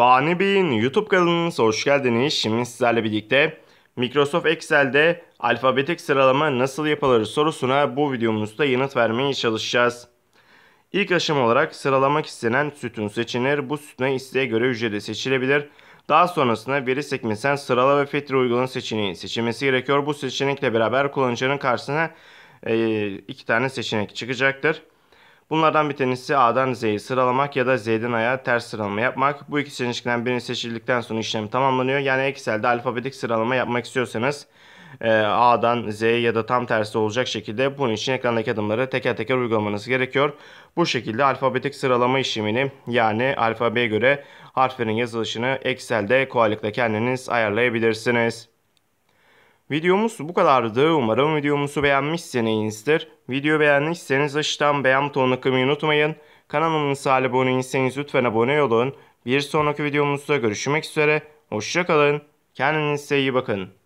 Fani Bey'in YouTube kanalına hoş geldiniz. Şimdi sizlerle birlikte Microsoft Excel'de alfabetik sıralama nasıl yapılır sorusuna bu videomuzda yanıt vermeye çalışacağız. İlk aşama olarak sıralamak istenen sütun seçilir. Bu sütuna isteğe göre ücreti seçilebilir. Daha sonrasında veri sekmesinden sırala ve filtre uygulan seçeneği seçilmesi gerekiyor. Bu seçenekle beraber kullanıcının karşısına iki tane seçenek çıkacaktır. Bunlardan bir tanesi A'dan Z'yi sıralamak ya da Z'den A'ya ters sıralama yapmak. Bu iki seçenekten birini seçildikten sonra işlem tamamlanıyor. Yani Excel'de alfabetik sıralama yapmak istiyorsanız e, A'dan Z'ye ya da tam tersi olacak şekilde bunun için ekrandaki adımları teker teker uygulamanız gerekiyor. Bu şekilde alfabetik sıralama işlemini yani alfabeye göre harflerin yazılışını Excel'de kolaylıkla kendiniz ayarlayabilirsiniz. Videomuz bu kadardı. Umarım videomuzu beğenmişsinizdir. Video beğendiyseniz aşağıdan beğen butonuna kırmayı unutmayın. Kanalımıza abone değilseniz lütfen abone olun. Bir sonraki videomuzda görüşmek üzere. Hoşçakalın. Kendinize iyi bakın.